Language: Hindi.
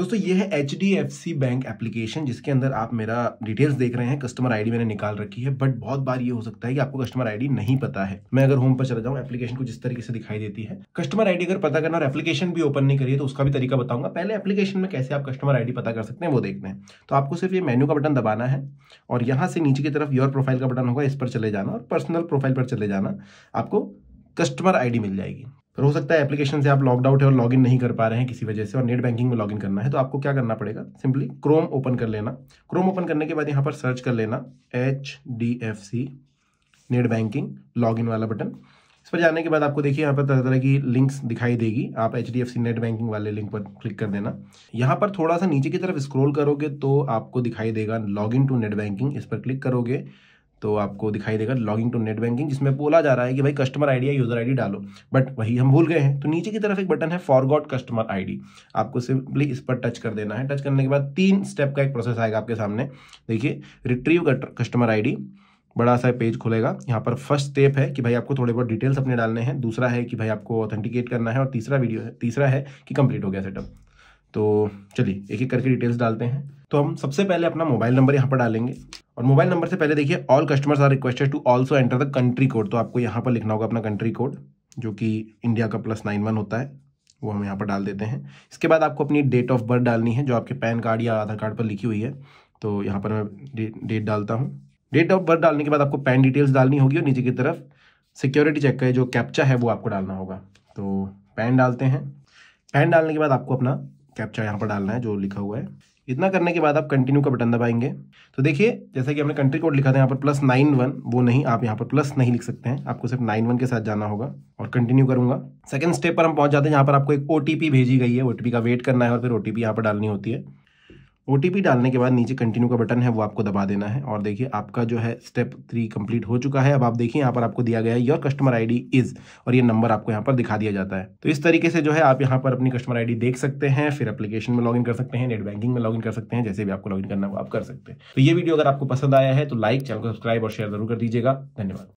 दोस्तों ये है H D F C bank application जिसके अंदर आप मेरा डिटेल्स देख रहे हैं कस्टमर आईडी मैंने निकाल रखी है बट बहुत बार ये हो सकता है कि आपको कस्टमर आईडी नहीं पता है मैं अगर होम पर चला जाऊँ एप्लीकेशन को जिस तरीके से दिखाई देती है कस्टमर आईडी अगर पता करना और एप्लीकेशन भी ओपन नहीं करिए तो उसका भी तरीका बताऊंगा पहले एप्लीकेशन में कैसे आप कस्टमर आईडी पता कर सकते हैं वो देखते हैं तो आपको सिर्फ ये मेन्यू का बटन दबाना है और यहाँ से नीचे की तरफ योर प्रोफाइल का बटन होगा इस पर चले जाना और पर्सनल प्रोफाइल पर चले जाना आपको कस्टमर आईडी मिल जाएगी और हो सकता है एप्लीकेशन से आप लॉग आउट है और लॉग नहीं कर पा रहे हैं किसी वजह से और नेट बैंकिंग में लॉग करना है तो आपको क्या करना पड़ेगा सिंपली क्रोम ओपन कर लेना क्रोम ओपन करने के बाद यहाँ पर सर्च कर लेना H D F C net banking log वाला बटन इस पर जाने के बाद आपको देखिए यहाँ पर तरह तरह की लिंक्स दिखाई देगी आप H D F C net banking वाले लिंक पर क्लिक कर देना यहाँ पर थोड़ा सा नीचे की तरफ स्क्रॉल करोगे तो आपको दिखाई देगा log in to net banking इस पर क्लिक करोगे तो आपको दिखाई देगा लॉगिंग टू नेट बैंकिंग जिसमें बोला जा रहा है कि भाई कस्टमर आईडी या यूज़र आईडी डालो बट वही हम भूल गए हैं तो नीचे की तरफ एक बटन है फॉरगॉट कस्टमर आईडी आपको सिंपली इस पर टच कर देना है टच करने के बाद तीन स्टेप का एक प्रोसेस आएगा आपके सामने देखिए रिट्रीव कस्टमर आई बड़ा सा पेज खुलेगा यहाँ पर फर्स्ट स्टेप है कि भाई आपको थोड़े बहुत डिटेल्स अपने डालने हैं दूसरा है कि भाई आपको ऑथेंटिकेट करना है और तीसरा वीडियो है तीसरा है कि कंप्लीट हो गया सेटअप तो चलिए एक एक करके डिटेल्स डालते हैं तो हम सबसे पहले अपना मोबाइल नंबर यहाँ पर डालेंगे और मोबाइल नंबर से पहले देखिए all customers are requested to also enter the country code तो आपको यहाँ पर लिखना होगा अपना कंट्री कोड जो कि इंडिया का प्लस नाइन वन होता है वो हम यहाँ पर डाल देते हैं इसके बाद आपको अपनी डेट ऑफ बर्थ डालनी है जो आपके पैन कार्ड या आधार कार्ड पर लिखी हुई है तो यहाँ पर मैं डेट डालता हूँ डेट ऑफ बर्थ डालने के बाद आपको पैन डिटेल्स डालनी होगी और नीचे की तरफ सिक्योरिटी चेक का जो कैप्चा है वो आपको डालना होगा तो पैन डालते हैं पैन डालने के बाद आपको अपना कैप्चा यहाँ पर डालना है जो लिखा हुआ है इतना करने के बाद आप कंटिन्यू का बटन दबाएंगे तो देखिए जैसा कि हमने कंट्री कोड लिखा था यहाँ पर प्लस नाइन वन वो नहीं आप यहाँ पर प्लस नहीं लिख सकते हैं आपको सिर्फ नाइन वन के साथ जाना होगा और कंटिन्यू करूंगा सेकंड स्टेप पर हम पहुंच जाते हैं यहाँ पर आपको एक ओ भेजी गई है ओ का वेट करना है और फिर ओ टी यहाँ पर डालनी होती है ओ डालने के बाद नीचे कंटिन्यू का बटन है वो आपको दबा देना है और देखिए आपका जो है स्टेप थ्री कंप्लीट हो चुका है अब आप देखिए यहाँ पर आपको दिया गया है योर कस्टमर आईडी इज और ये नंबर आपको यहाँ पर दिखा दिया जाता है तो इस तरीके से जो है आप यहाँ पर अपनी कस्टमर आईडी देख सकते हैं फिर अपलीकेशन में लॉग कर सकते हैं नेट बैंकिंग में लॉग कर सकते हैं जैसे भी आपको लॉग करना हो आप कर सकते हैं तो ये वीडियो अगर आपको पसंद आया है तो लाइक चैनल को सब्सक्राइब और शेयर जरूर कर दीजिएगा धन्यवाद